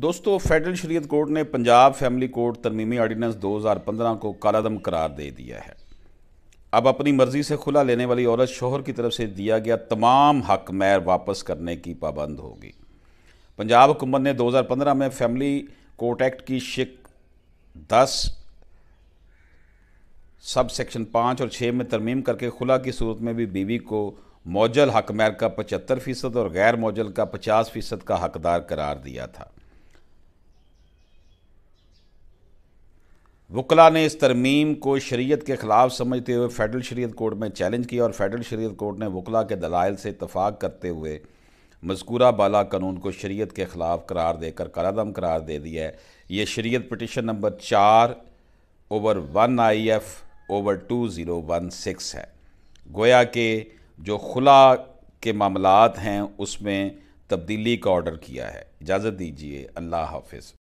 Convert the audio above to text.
दोस्तों फेडरल शरीयत कोर्ट ने पंजाब फैमिली कोर्ट तरमीमी आर्डीनेंस 2015 को कालादम करार दे दिया है अब अपनी मर्ज़ी से खुला लेने वाली औरत शोहर की तरफ से दिया गया तमाम हक मैर वापस करने की पाबंद होगी पंजाब हुकूमत ने 2015 में फैमिली कोर्ट एक्ट की शिक दस सब सेक्शन पाँच और छः में तरमीम करके खुला की सूरत में भी बीवी को मौजल हक मैर का पचहत्तर फ़ीसद और गैर मौजल का पचास फ़ीसद का हकदार करार दिया था वकला ने इस तरमीम को शरीयत के ख़िलाफ़ समझते हुए फेडरल शरीयत कोर्ट में चैलेंज किया और फेडरल शरीयत कोर्ट ने वकला के दलाइल से इतफ़ाक़ करते हुए मजकूरा बाला कानून को शरीयत के ख़िलाफ़ करार देकर करादम करार दे दिया है ये शरीयत पटिशन नंबर चार over one I F over two zero one six है गोया के जो खुला के मामलात हैं उसमें तब्दीली का ऑर्डर किया है इजाज़त दीजिए अल्लाह हाफिज़